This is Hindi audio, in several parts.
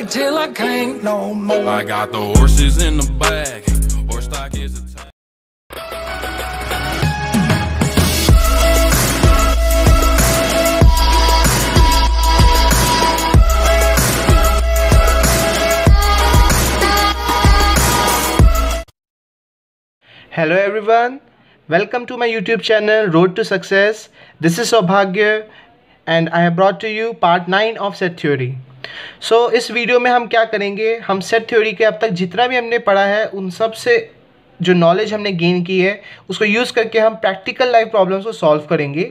stuck till I can't no more. I got the horses in the back. Horse stock is a Hello everyone, welcome to my YouTube channel Road to Success. This is Sobhagya and I have brought to you part 9 of set theory. So so, इस वीडियो में हम क्या करेंगे हम सेट थ्योरी के अब तक जितना भी हमने पढ़ा है उन सब से जो नॉलेज हमने गेन की है उसको यूज़ करके हम प्रैक्टिकल लाइफ प्रॉब्लम्स को सॉल्व करेंगे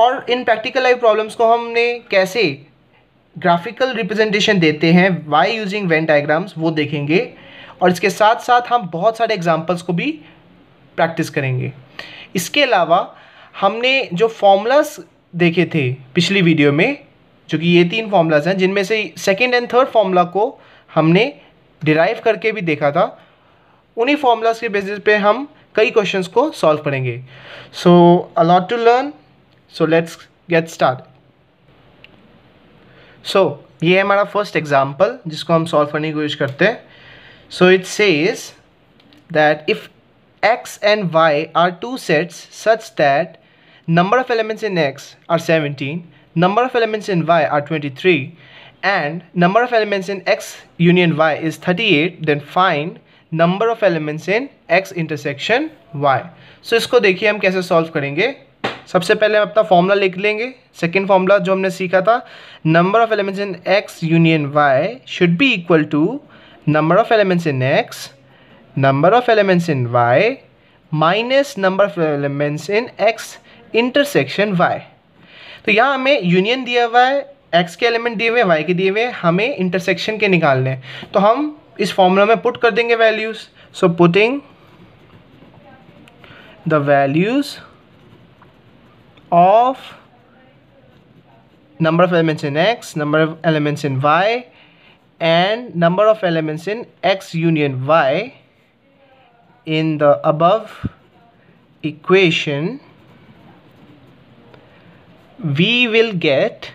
और इन प्रैक्टिकल लाइफ प्रॉब्लम्स को हमने कैसे ग्राफिकल रिप्रेजेंटेशन देते हैं वाई यूजिंग वेन डायग्राम्स वो देखेंगे और इसके साथ साथ हम बहुत सारे एग्जाम्पल्स को भी प्रैक्टिस करेंगे इसके अलावा हमने जो फॉर्मूलास देखे थे पिछली वीडियो में चूँकि ये तीन फॉर्मूलाज हैं जिनमें से सेकेंड एंड थर्ड फॉर्मूला को हमने डिराइव करके भी देखा था उन्हीं फॉर्मूलाज के बेसिस पे हम कई क्वेश्चंस को सॉल्व करेंगे so a lot to learn so let's get start so ये है हमारा फर्स्ट एग्जाम्पल जिसको हम सॉल्व करने की कोशिश करते हैं so it says that if X and Y are two sets such that number of elements in X are seventeen number of elements in y are 23 and number of elements in x union y is 38 then find number of elements in x intersection y so इसको देखिए हम कैसे सॉल्व करेंगे सबसे पहले हम अपना फॉर्मूला लिख लेंगे सेकेंड फॉर्मूला जो हमने सीखा था number of elements in X union Y should be equal to number of elements in X number of elements in Y minus number of elements in X intersection Y तो यहाँ हमें यूनियन दिया हुआ है एक्स के एलिमेंट दिए हुए वाई के दिए हुए हमें इंटरसेक्शन के निकालने तो हम इस फॉर्मूला में पुट कर देंगे values so putting the values of number of elements in X number of elements in Y and number of elements in X union Y in the above equation we will get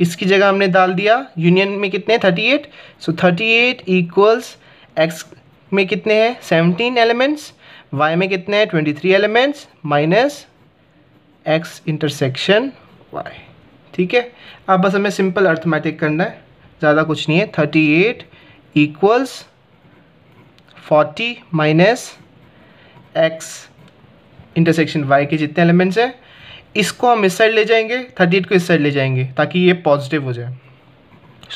इसकी जगह हमने डाल दिया यूनियन में कितने thirty eight so thirty eight equals X में कितने हैं सेवनटीन एलिमेंट्स वाई में कितने हैं twenty three elements minus X intersection Y ठीक है अब बस हमें सिंपल अर्थमेटिक करना है ज़्यादा कुछ नहीं है thirty eight equals forty minus X intersection Y के जितने एलिमेंट्स हैं इसको हम इस साइड ले जाएंगे थर्टी एट को इस साइड ले जाएंगे ताकि ये पॉजिटिव हो जाए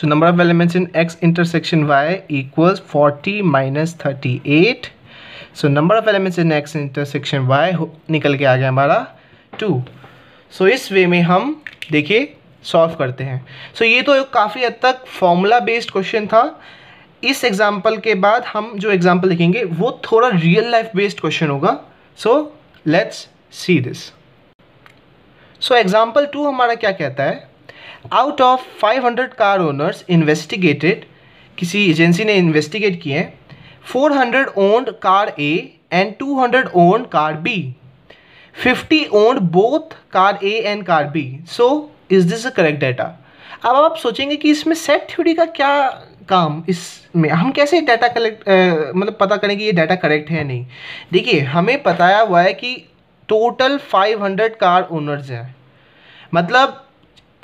so number of elements in X intersection Y equals forty minus thirty eight so number of elements in X intersection Y निकल के आ गया हमारा टू सो so, इस वे में हम देखिए सॉल्व करते हैं सो so, ये तो काफ़ी हद तक फॉर्मूला बेस्ड क्वेश्चन था इस एग्जाम्पल के बाद हम जो एग्जाम्पल देखेंगे वो थोड़ा रियल लाइफ बेस्ड क्वेश्चन होगा so let's see this so example two हमारा क्या कहता है out of 500 car owners investigated किसी एजेंसी ने इन्वेस्टिगेट किए हैं hundred owned car A and 200 owned car B 50 owned both car A and car B so is this a correct data अब आप सोचेंगे कि इसमें सेट थ्योरी का क्या काम इसमें हम कैसे डाटा कलेक्ट मतलब पता करें कि ये डाटा करेक्ट है नहीं देखिए हमें बताया हुआ है कि टोटल 500 कार ओनर्स हैं मतलब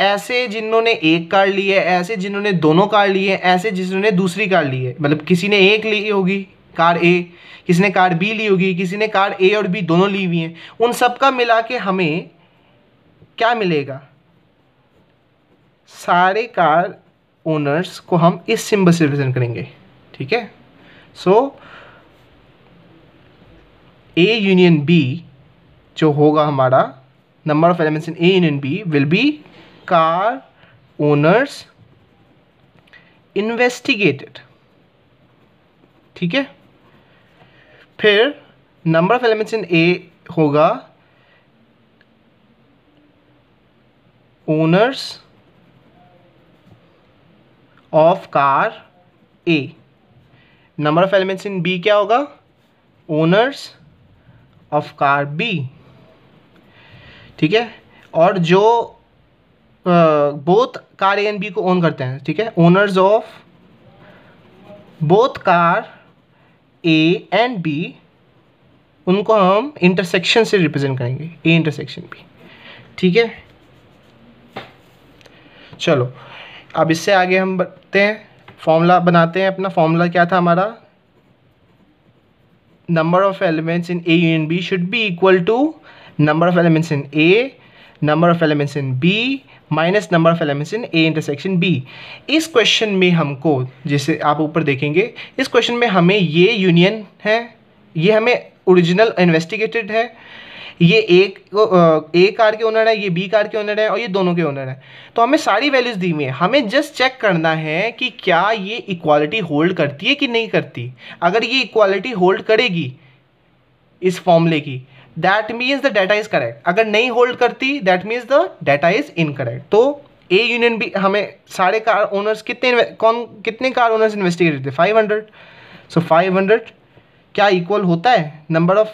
ऐसे जिन्होंने एक कार ली है ऐसे जिन्होंने दोनों कार ली है ऐसे जिन्होंने दूसरी कार ली है मतलब किसी ने एक ली होगी कार ए किसी ने कार बी ली होगी किसी ने कार ए और बी दोनों ली हुई हैं उन सब का मिला के हमें क्या मिलेगा सारे कार ओनर्स को हम इस सिंबल से रिप्रेजेंट करेंगे ठीक है सो ए यूनियन बी जो होगा हमारा number of elements in A union B will be car owners investigated ठीक है फिर number of elements in A होगा owners of car A number of elements in B क्या होगा ओनर्स ऑफ कार बी ठीक है और जो both car A and B को ओन करते हैं ठीक है owners of both car A and B उनको हम इंटरसेक्शन से रिप्रेजेंट करेंगे ए इंटरसेक्शन बी ठीक है चलो अब इससे आगे हम बढ़ते हैं फॉर्मूला बनाते हैं अपना फॉर्मूला क्या था हमारा number of elements in A and B should be equal to number of elements in A, number of elements in B, minus number of elements in A intersection B इस क्वेश्चन में हमको जैसे आप ऊपर देखेंगे इस क्वेश्चन में हमें ये यूनियन है ये हमें ओरिजिनल इन्वेस्टिगेटेड है ये एक ए कार के ओनर है ये बी कार के ओनर है और ये दोनों के ओनर है तो हमें सारी वैल्यूज़ दी हुई है हमें जस्ट चेक करना है कि क्या ये इक्वालिटी होल्ड करती है कि नहीं करती अगर ये इक्वालिटी होल्ड करेगी इस फॉर्मूले की that means the data is correct अगर नहीं होल्ड करती that means the data is incorrect तो ए यूनियन बी हमें सारे कार ओनर्स कितने कौन कितने कार ओनर्स इन्वेस्टिगेट थे five hundred so five hundred क्या इक्वल होता है number of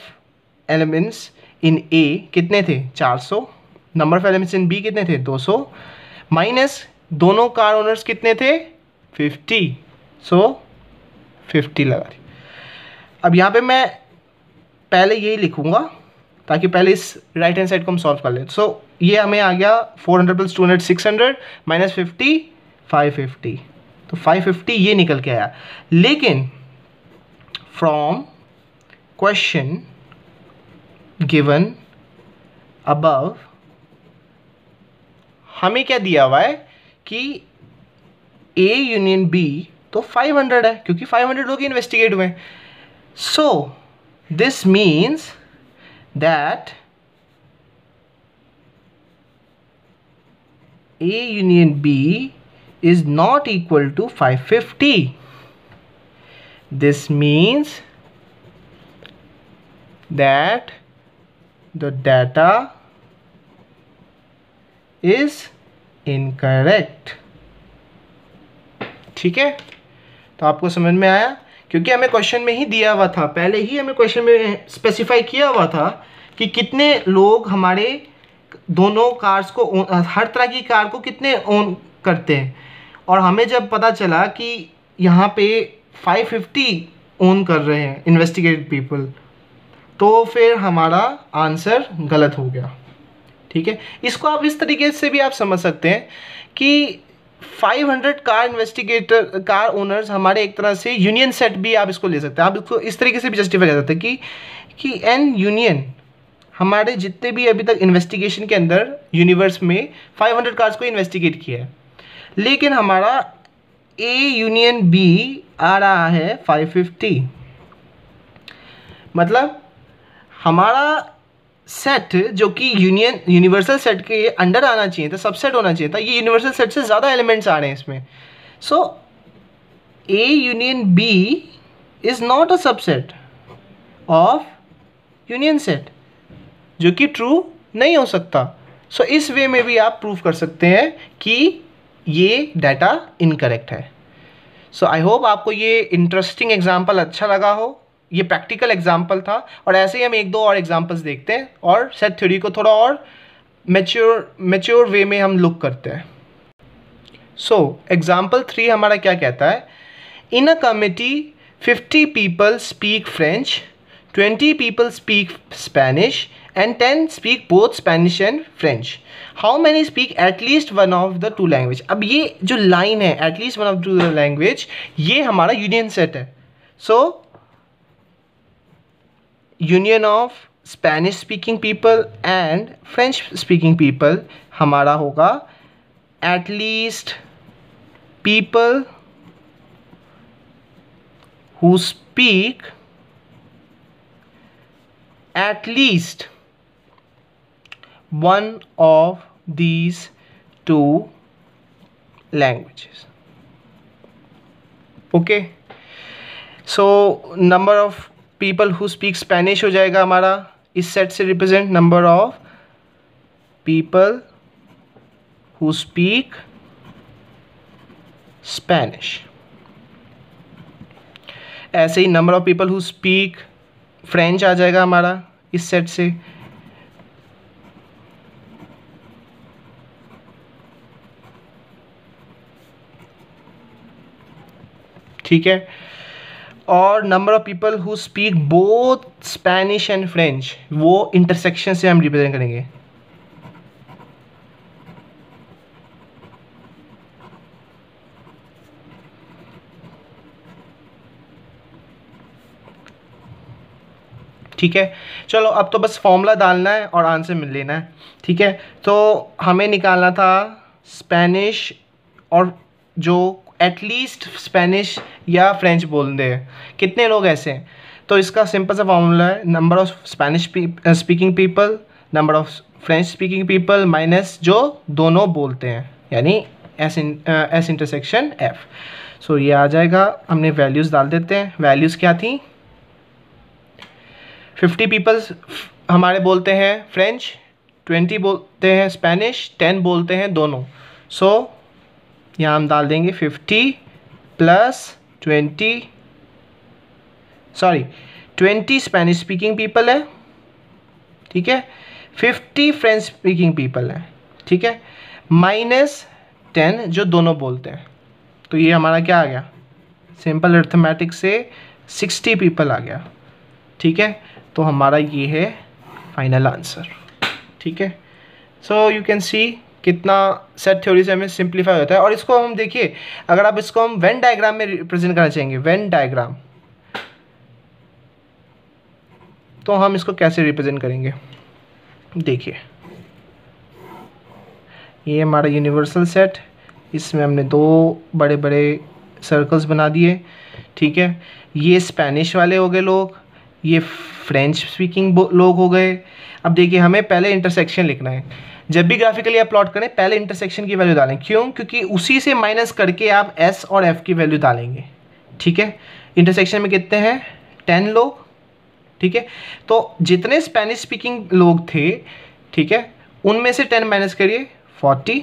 elements in A कितने थे चार सौ number of elements in B कितने थे दो सौ माइनस दोनों कार ओनर्स कितने थे फिफ्टी सो फिफ्टी लगा अब यहाँ पे मैं पहले यही लिखूँगा ताकि पहले इस राइट हैंड साइड को हम सॉल्व कर लें सो so, ये हमें आ गया four hundred plus two hundred six hundred minus fifty five fifty तो फाइव फिफ्टी ये निकल के आया लेकिन फ्रॉम क्वेश्चन गिवन अबव हमें क्या दिया हुआ है कि ए यूनियन बी तो 500 है क्योंकि 500 लोग इन्वेस्टिगेट हुए so this means that A union B is not equal to 550. This means that the data is incorrect. ठीक है तो आपको समझ में आया क्योंकि हमें क्वेश्चन में ही दिया हुआ था पहले ही हमें क्वेश्चन में स्पेसिफाई किया हुआ था कि कितने लोग हमारे दोनों कार्स को हर तरह की कार को कितने ओन करते हैं और हमें जब पता चला कि यहाँ पे 550 ओन कर रहे हैं इन्वेस्टिगेटेड पीपल तो फिर हमारा आंसर गलत हो गया ठीक है इसको आप इस तरीके से भी आप समझ सकते हैं कि 500 कार इन्वेस्टिगेटर कार ओनर्स हमारे एक तरह से यूनियन सेट भी आप इसको ले सकते हैं आप इसको इस तरीके से भी जस्टिफाई कर सकते हैं कि कि एन यूनियन हमारे जितने भी अभी तक इन्वेस्टिगेशन के अंदर यूनिवर्स में 500 कार्स को इन्वेस्टिगेट किया है लेकिन हमारा ए यूनियन बी आ रहा है 550 मतलब हमारा सेट जो कि यूनियन यूनिवर्सल सेट के अंडर आना चाहिए था सबसेट होना चाहिए था ये यूनिवर्सल सेट से ज़्यादा एलिमेंट्स आ रहे हैं इसमें so A union B is not a subset of union set जो कि ट्रू नहीं हो सकता सो so, इस वे में भी आप प्रूव कर सकते हैं कि ये डाटा इनकरेक्ट है सो आई होप आपको ये इंटरेस्टिंग एग्जाम्पल अच्छा लगा हो ये प्रैक्टिकल एग्जाम्पल था और ऐसे ही हम एक दो और एग्जाम्पल्स देखते हैं और सेट थ्योरी को थोड़ा और मेच्योर मेच्योर वे में हम लुक करते हैं सो एग्जाम्पल थ्री हमारा क्या कहता है in a committee fifty people speak French twenty people speak Spanish and ten speak both Spanish and French how many speak at least one of the two language अब ये जो लाइन है at least one of two language ये हमारा यूनियन सेट है so so, union of Spanish speaking people and French speaking people हमारा होगा at least people who speak at least one of these two languages okay so number of people who speak Spanish हो जाएगा हमारा इस सेट से represent number of people who speak Spanish ऐसे ही number of people who speak French आ जाएगा हमारा इस सेट से ठीक है और number of people who speak both Spanish and French वो इंटरसेक्शन से हम रिप्रेजेंट करेंगे ठीक है चलो अब तो बस फॉर्मूला डालना है और आंसर मिल लेना है ठीक है तो हमें निकालना था स्पेनिश और जो एटलीस्ट स्पेनिश या फ्रेंच बोलते हैं कितने लोग ऐसे हैं तो इसका सिंपल सा फॉर्मूला है number of Spanish speaking people number of French speaking people minus जो दोनों बोलते हैं यानी S S intersection F so ये आ जाएगा हमने वैल्यूज़ डाल देते हैं वैल्यूज़ क्या थी फिफ्टी पीपल्स हमारे बोलते हैं फ्रेंच ट्वेंटी बोलते हैं स्पेनिश टेन बोलते हैं दोनों सो so, यहाँ हम डाल देंगे fifty plus twenty sorry twenty Spanish speaking people है ठीक है फिफ्टी फ्रेंच स्पीकिंग पीपल है ठीक है माइनस टेन जो दोनों बोलते हैं तो ये हमारा क्या आ गया सिंपल अर्थमेटिक से सिक्सटी पीपल आ गया ठीक है तो हमारा ये है फाइनल आंसर ठीक है सो यू कैन सी कितना सेट थ्योरी से हमें सिंप्लीफाई होता है और इसको हम देखिए अगर आप इसको हम वेन डायग्राम में रिप्रेजेंट करना चाहेंगे वेन डायग्राम तो हम इसको कैसे रिप्रेजेंट करेंगे देखिए ये हमारा यूनिवर्सल सेट इसमें हमने दो बड़े बड़े सर्कल्स बना दिए ठीक है ये स्पेनिश वाले हो गए लोग ये फ्रेंच स्पीकिंग लोग हो गए अब देखिए हमें पहले इंटरसेक्शन लिखना है जब भी ग्राफिकली आप प्लॉट करें पहले इंटरसेक्शन की वैल्यू डालें क्यों क्योंकि उसी से माइनस करके आप एस और एफ की वैल्यू डालेंगे ठीक है इंटरसेक्शन में कितने हैं टेन लोग ठीक है तो जितने स्पेनिश स्पीकिंग लोग थे ठीक है उनमें से टेन माइनस करिए फोर्टी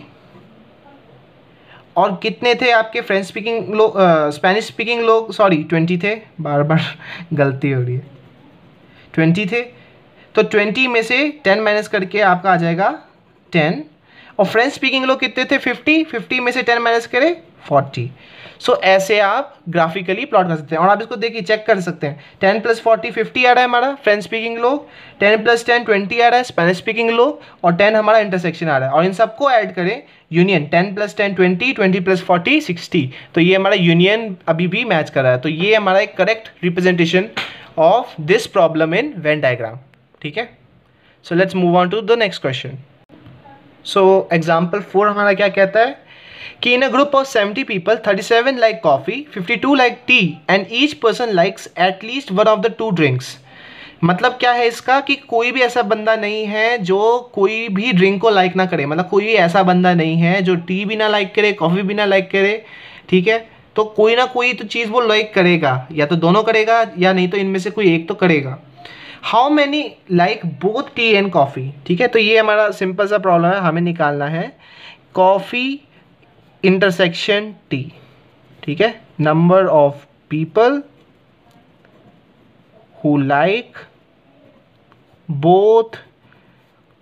और कितने थे आपके फ्रेंच स्पीकिंग लोग स्पेनिश स्पीकिंग लोग सॉरी ट्वेंटी थे बार बार गलती हो रही है ट्वेंटी थे तो ट्वेंटी में से टेन माइनस करके आपका आ जाएगा टेन और फ्रेंच स्पीकिंग लोग कितने थे फिफ्टी फिफ्टी में से टेन माइनस करें फोर्टी सो so, ऐसे आप ग्राफिकली प्लॉट कर सकते हैं और आप इसको देखिए चेक कर सकते हैं टेन प्लस फोर्टी फिफ्टी आ रहा है हमारा फ्रेंच स्पीकिंग लोग टेन प्लस टेन ट्वेंटी आ रहा है स्पेनिश स्पीकिंग लोग और टेन हमारा इंटरसेक्शन आ रहा है और इन सबको ऐड करें union ten plus ten twenty twenty plus forty sixty तो ये हमारा यूनियन अभी भी मैच कर रहा है तो ये हमारा एक correct representation of this problem in Venn diagram ठीक है so let's move on to the next question so example four हमारा क्या कहता है कि in a group of seventy people thirty seven like coffee fifty two like tea and each person likes at least one of the two drinks मतलब क्या है इसका कि कोई भी ऐसा बंदा नहीं है जो कोई भी ड्रिंक को लाइक ना करे मतलब कोई ऐसा बंदा नहीं है जो टी भी ना लाइक करे कॉफ़ी भी ना लाइक करे ठीक है तो कोई ना कोई तो चीज़ वो लाइक करेगा या तो दोनों करेगा या नहीं तो इनमें से कोई एक तो करेगा how many like both tea and coffee ठीक है तो ये हमारा सिंपल सा प्रॉब्लम है हमें निकालना है कॉफ़ी इंटरसेक्शन टी ठीक है number of people who like both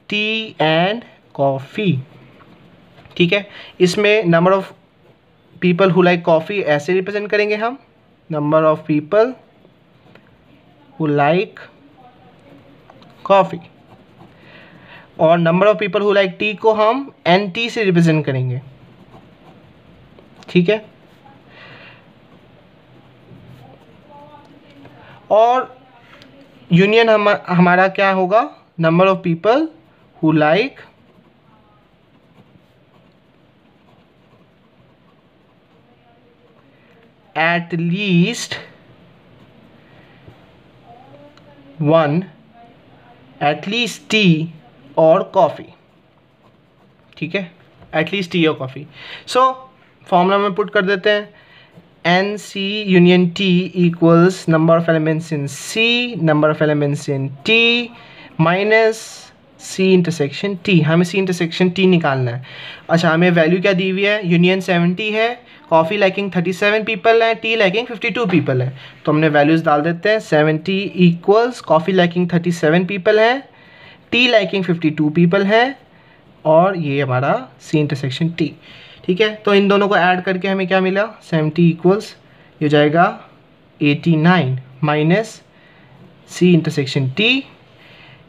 tea and coffee ठीक है इसमें number of people who like coffee ऐसे रिप्रेजेंट करेंगे हम number of people who like coffee और number of people who like tea को हम एन टी से रिप्रेजेंट करेंगे ठीक है और यूनियन हम हमारा क्या होगा number of people who like at least one at least tea और कॉफ़ी ठीक है एटलीस्ट टी और कॉफ़ी सो फॉर्मूला में पुट कर देते हैं n C union T equals number of elements in C number of elements in T minus C intersection T हमें सी इंटरसेक्शन टी निकालना है अच्छा हमें वैल्यू क्या दी हुई है यूनियन सेवेंटी है coffee liking thirty seven people हैं tea liking fifty two people हैं तो हमने वैल्यूज़ डाल देते हैं seventy equals coffee liking thirty seven people हैं tea liking fifty two people हैं और ये हमारा सी इंटरसेक्शन टी ठीक है तो इन दोनों को ऐड करके हमें क्या मिला सेवेंटी इक्वल्स ये जाएगा eighty nine minus C intersection T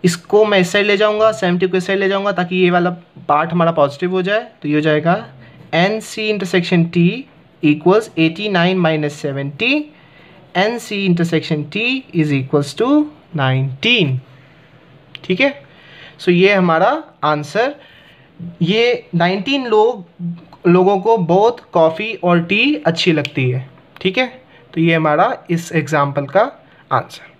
इसको मैं इस साइड ले जाऊंगा सेवेंटी को इस साइड ले जाऊंगा ताकि ये वाला पार्ट हमारा पॉजिटिव हो जाए तो ये हो जाएगा n C intersection T equals eighty nine minus seventy n C intersection T is equals to nineteen ठीक है सो ये हमारा आंसर ये नाइनटीन लोग लोगों को बहुत कॉफ़ी और टी अच्छी लगती है ठीक है तो ये हमारा इस एग्ज़ाम्पल का answer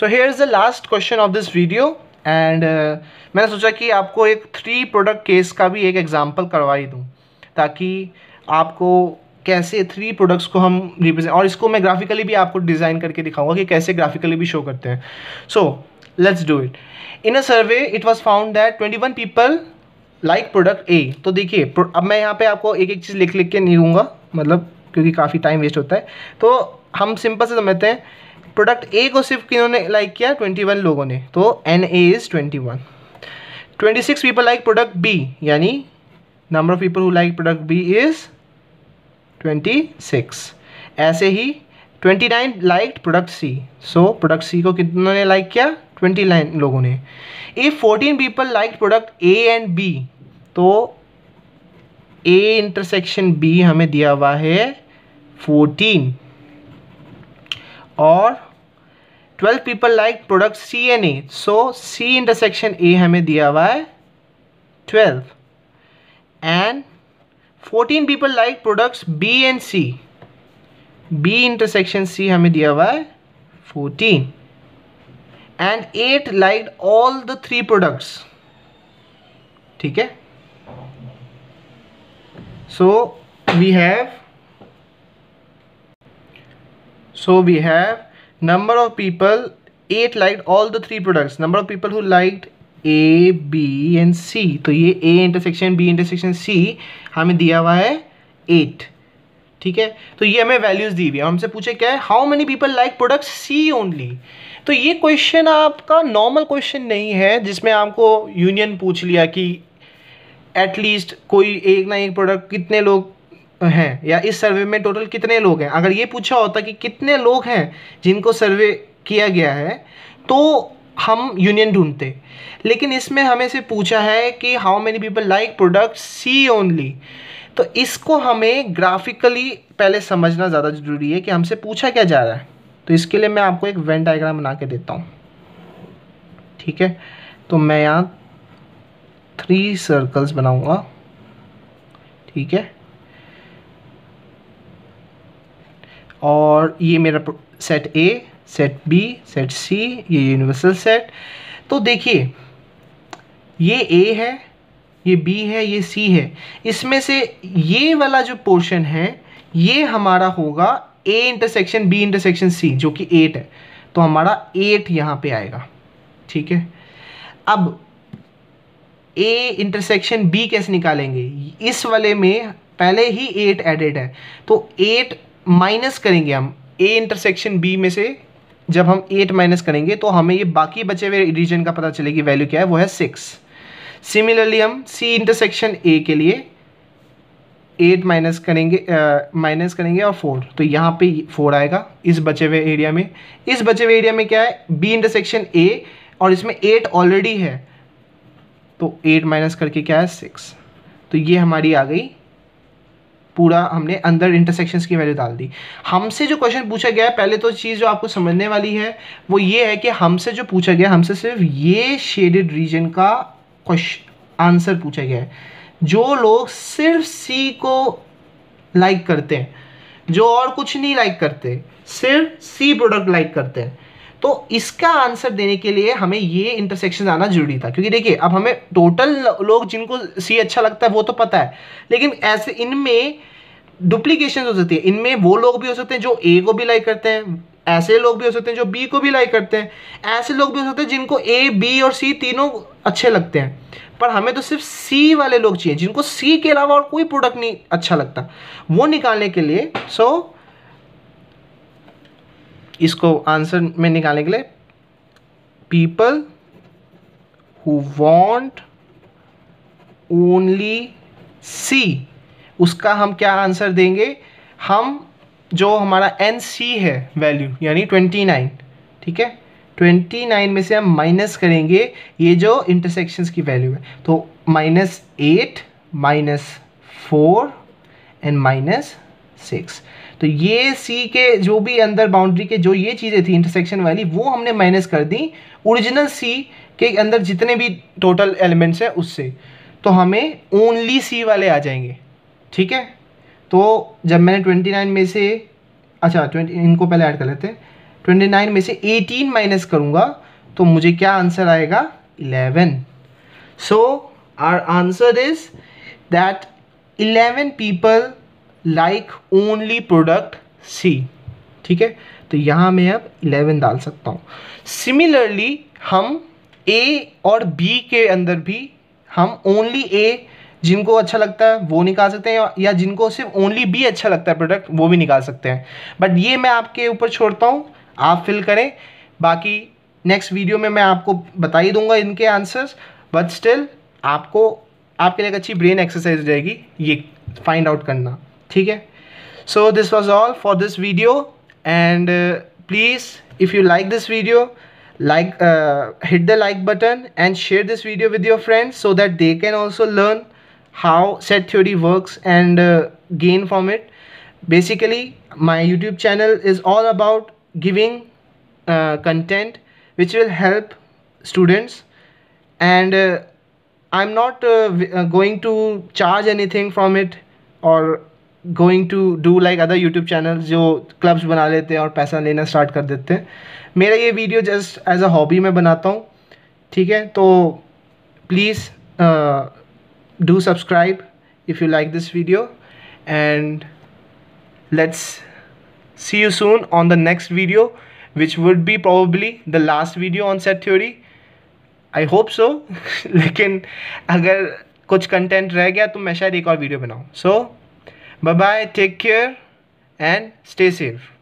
so here is the last question of this video and uh, मैंने सोचा कि आपको एक थ्री प्रोडक्ट केस का भी एक एग्ज़ाम्पल करवा ही दूँ ताकि आपको कैसे थ्री प्रोडक्ट्स को हम रिप्रेजेंट और इसको मैं ग्राफिकली भी आपको डिज़ाइन करके दिखाऊंगा कि कैसे ग्राफिकली भी शो करते हैं so let's do it in a survey it was found that twenty one people like product A तो देखिए अब मैं यहाँ पे आपको एक एक चीज़ लिख लिख के नहीं दूँगा मतलब क्योंकि काफ़ी टाइम वेस्ट होता है तो हम सिंपल से समझते हैं प्रोडक्ट ए को सिर्फ किन्होंने लाइक किया ट्वेंटी वन लोगों ने तो n A is twenty one twenty six people like product B यानी number of people who like product B is twenty six ऐसे ही twenty nine like product C so product C को कितनों ने लाइक किया ट्वेंटी नाइन लोगों ने if fourteen people like product A and B तो ए इंटरसेक्शन बी हमें दिया हुआ है फोर्टीन और 12 people like product C and A. So, C intersection A hame diya hai, 12. And 14 people like products B and C. B intersection C hame diya hai, 14. And 8 liked all the 3 products. Theek hai? So, we have... So, we have... number of people at liked all the three products number of people who liked A B and C तो ये A intersection B intersection C हमें दिया हुआ है एट ठीक है तो ये हमें वैल्यूज़ दी हुई है हमसे पूछे क्या है how many people like product C only तो ये क्वेश्चन आपका नॉर्मल क्वेश्चन नहीं है जिसमें आपको यूनियन पूछ लिया कि एटलीस्ट कोई एक ना एक प्रोडक्ट कितने लोग हैं या इस सर्वे में टोटल कितने लोग हैं अगर ये पूछा होता कि कितने लोग हैं जिनको सर्वे किया गया है तो हम यूनियन ढूंढते लेकिन इसमें हमें से पूछा है कि how many people like product C only तो इसको हमें ग्राफिकली पहले समझना ज़्यादा ज़रूरी है कि हमसे पूछा क्या जा रहा है तो इसके लिए मैं आपको एक वेंट डायग्राम बना के देता हूँ ठीक है तो मैं यहाँ थ्री सर्कल्स बनाऊँगा ठीक है और ये मेरा set A set B set C ये यूनिवर्सल सेट तो देखिए ये ए है ये बी है ये सी है इसमें से ये वाला जो पोर्शन है ये हमारा होगा A intersection B intersection C जो कि एट है तो हमारा एट यहाँ पे आएगा ठीक है अब ए इंटरसेक्शन बी कैसे निकालेंगे इस वाले में पहले ही एट एडेड है तो एट माइनस करेंगे हम ए इंटरसेक्शन बी में से जब हम एट माइनस करेंगे तो हमें ये बाकी बचे हुए रीजन का पता चलेगी वैल्यू क्या है वो है सिक्स सिमिलरली हम सी इंटरसेक्शन ए के लिए एट माइनस करेंगे माइनस uh, करेंगे और फोर तो यहाँ पे फोर आएगा इस बचे हुए एरिया में इस बचे हुए एरिया में क्या है बी इंटरसेक्शन ए और इसमें एट ऑलरेडी है तो एट माइनस करके क्या है सिक्स तो ये हमारी आ गई पूरा हमने अंदर इंटरसेक्शंस की वैल्यू डाल दी हमसे जो क्वेश्चन पूछा गया है पहले तो चीज़ जो आपको समझने वाली है वो ये है कि हमसे जो पूछा गया हमसे सिर्फ ये शेडेड रीजन का क्वेश्चन आंसर पूछा गया है जो लोग सिर्फ सी को लाइक करते हैं जो और कुछ नहीं लाइक करते सिर्फ सी प्रोडक्ट लाइक करते हैं तो इसका आंसर देने के लिए हमें ये इंटरसेक्शन आना जरूरी था क्योंकि देखिए अब हमें टोटल लोग जिनको सी अच्छा लगता है वो तो पता है लेकिन ऐसे इनमें डुप्लीकेशन हो सकती है इनमें वो लोग भी हो सकते हैं जो ए को भी लाइक करते हैं ऐसे लोग भी हो सकते हैं जो बी को भी लाइक करते हैं ऐसे लोग भी हो सकते हैं जिनको ए बी और सी तीनों अच्छे लगते हैं पर हमें तो सिर्फ सी वाले लोग चाहिए जिनको सी के अलावा और कोई प्रोडक्ट नहीं अच्छा लगता वो निकालने के लिए सो so, इसको आंसर में निकालने के लिए people who want only C उसका हम क्या आंसर देंगे हम जो हमारा एन सी है वैल्यू यानी ट्वेंटी नाइन ठीक है ट्वेंटी नाइन में से हम माइनस करेंगे ये जो इंटरसेक्शंस की वैल्यू है तो minus eight minus four and minus six तो ये सी के जो भी अंदर बाउंड्री के जो ये चीज़ें थी इंटरसेक्शन वाली वो हमने माइनस कर दी ओरिजिनल सी के अंदर जितने भी टोटल एलिमेंट्स हैं उससे तो हमें ओनली सी वाले आ जाएंगे ठीक है तो जब मैंने ट्वेंटी नाइन में से अच्छा ट्वेंटी इनको पहले ऐड कर लेते हैं ट्वेंटी नाइन में से एटीन माइनस करूँगा तो मुझे क्या आंसर आएगा eleven so our answer is that eleven people like only product C ठीक है तो यहाँ मैं अब इलेवन डाल सकता हूँ सिमिलरली हम ए और बी के अंदर भी हम ओनली ए जिनको अच्छा लगता है वो निकाल सकते हैं या जिनको सिर्फ ओनली बी अच्छा लगता है प्रोडक्ट वो भी निकाल सकते हैं बट ये मैं आपके ऊपर छोड़ता हूँ आप फिल करें बाकी नेक्स्ट वीडियो में मैं आपको बता ही दूंगा इनके आंसर्स बट स्टिल आपको आपके लिए एक अच्छी ब्रेन एक्सरसाइज रहेगी ये फाइंड आउट करना ठीक है so this was all for this video and uh, please if you like this video like uh, hit the like button and share this video with your friends so that they can also learn how set theory works and uh, gain from it basically my youtube channel is all about giving content which will help students and i'm not going to charge anything from it or going to do like other YouTube channel जो क्लब्स बना लेते हैं और पैसा लेना स्टार्ट कर देते हैं मेरा ये video just as a hobby मैं बनाता हूँ ठीक है तो please do subscribe if you like this video and let's see you soon on the next video which would be probably the last video on set theory I hope so लेकिन अगर कुछ कंटेंट रह गया तो मैं शायद एक और वीडियो बनाऊँ सो so, Bye bye, take care, and stay safe.